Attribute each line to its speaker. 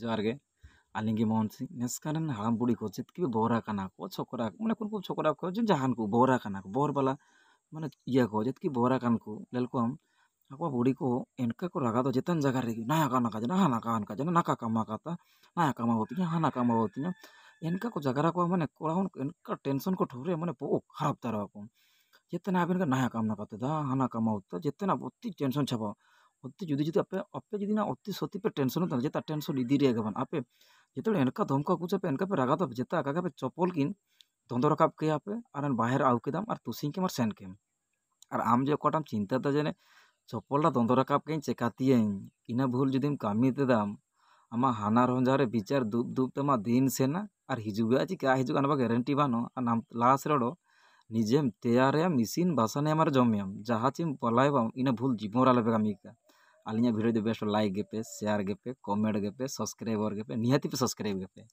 Speaker 1: जारगे आलिंगे मोहन सिंह नेस्कार बुढ़ी बुड़ी कोचित कि बोरा
Speaker 2: काना को छकरा मैंने कुन कुन छकरा को जिन जहान को बोरा काना को बोर वाला मैंने ये को जित कि बोरा कान को लेल हम आप बुड़ी को इनका को रगा तो जितन जगह रही नया काना का जना हाना कान का जना नाका कमा का था नया कमा होती है हाना कमा होती है इनका को जगह को मैंने कोड़ा उन इनका टेंशन को ठोरे मैंने बहुत खराब तरह को जितना आप इनका नया काम ना करते था हाना कमा होता जितना बहुत टेंशन छपा ᱚᱛᱮ ᱡᱩᱫᱤ ᱡᱩᱫᱤ ᱟᱯᱮ ᱟᱯᱮ ᱡᱩᱫᱤ ᱱᱟ ᱚᱛᱤ ᱥᱚᱛᱤ ᱯᱮ ᱴᱮᱱᱥᱚᱱ ᱛᱟᱱ ᱡᱮᱛᱟ ᱴᱮᱱᱥᱚᱱ ᱤᱫᱤ ᱨᱮᱭᱟᱜ ᱵᱟᱱ ᱟᱯᱮ ᱡᱮᱛᱚ ᱮᱱᱠᱟ ᱫᱷᱚᱢᱠᱟ ᱠᱩᱪᱟ ᱯᱮ ᱮᱱᱠᱟ ᱯᱮ ᱨᱟᱜᱟ ᱛᱟᱯᱮ ᱡᱮᱛᱟ ᱟᱠᱟ ᱯᱮ ᱪᱚᱯᱚᱞ ᱠᱤᱱ ᱫᱷᱚᱸᱫᱚ ᱨᱟᱠᱟᱵ ᱠᱮᱭᱟ ᱯᱮ ᱟᱨ ᱵᱟᱦᱮᱨ ᱟᱣ ᱠᱮᱫᱟᱢ ᱟᱨ ᱛᱩᱥᱤᱧ ᱠᱮᱢ ᱟᱨ ᱥᱮᱱ ᱠᱮᱢ ᱟᱨ ᱟᱢ ᱡᱮ ᱚᱠᱟᱴᱟᱢ ᱪᱤᱱᱛᱟᱹ ᱫᱟ ᱡᱮᱱᱮ ᱪᱚᱯᱚᱞ ᱨᱟ ᱫᱷᱚᱸᱫᱚ ᱨᱟᱠᱟᱵ ᱠᱮᱧ ᱪᱮᱠᱟᱛᱤᱭᱟᱹᱧ ᱤᱱᱟᱹ ᱵᱷᱩᱞ ᱡᱩᱫᱤᱢ ᱠᱟᱹᱢᱤ ᱛᱮᱫᱟᱢ ᱟᱢᱟᱜ ᱦᱟᱱᱟ ᱨᱚᱸᱡᱟ ᱨᱮ ᱵᱤᱪᱟᱨ ᱫᱩᱵ ᱫᱩᱵ ᱛᱮᱢᱟ ᱫᱤᱱ ᱥᱮᱱᱟ ᱟᱨ ᱦᱤᱡᱩᱜᱼᱟ ᱪᱤᱠᱟ ᱦᱤᱡᱩᱜᱼᱟ ᱱᱚᱣᱟ ᱜᱮᱨᱮᱱᱴᱤ ᱵᱟᱱᱚ ᱟᱨ ᱱᱟᱢ ᱞᱟᱥ ᱨᱮᱲᱚ ᱱᱤᱡᱮᱢ ᱛᱮᱭᱟᱨᱮᱭᱟᱢ ᱤᱥᱤᱱ ᱵᱟᱥᱟᱱᱮᱭᱟᱢ ᱟᱨ ᱡᱚᱢᱮᱭᱟᱢ ᱡᱟᱦᱟᱸ ᱪᱮᱢ ᱯᱚᱞᱟᱭᱵᱟᱢ ᱤᱱᱟᱹ ᱵᱷᱩᱞ ᱡᱤᱵᱚᱱ ᱨᱮ ᱟᱞᱚᱯᱮ ᱠᱟᱹᱢᱤ ᱠᱟᱜᱼᱟ अलिया भिडियो बेस्ट लाइक गेपे शेयर गेपे
Speaker 1: कमेंट गेपे सब्सक्राइबर गेपे निहाती सब्सक्राइब गेपे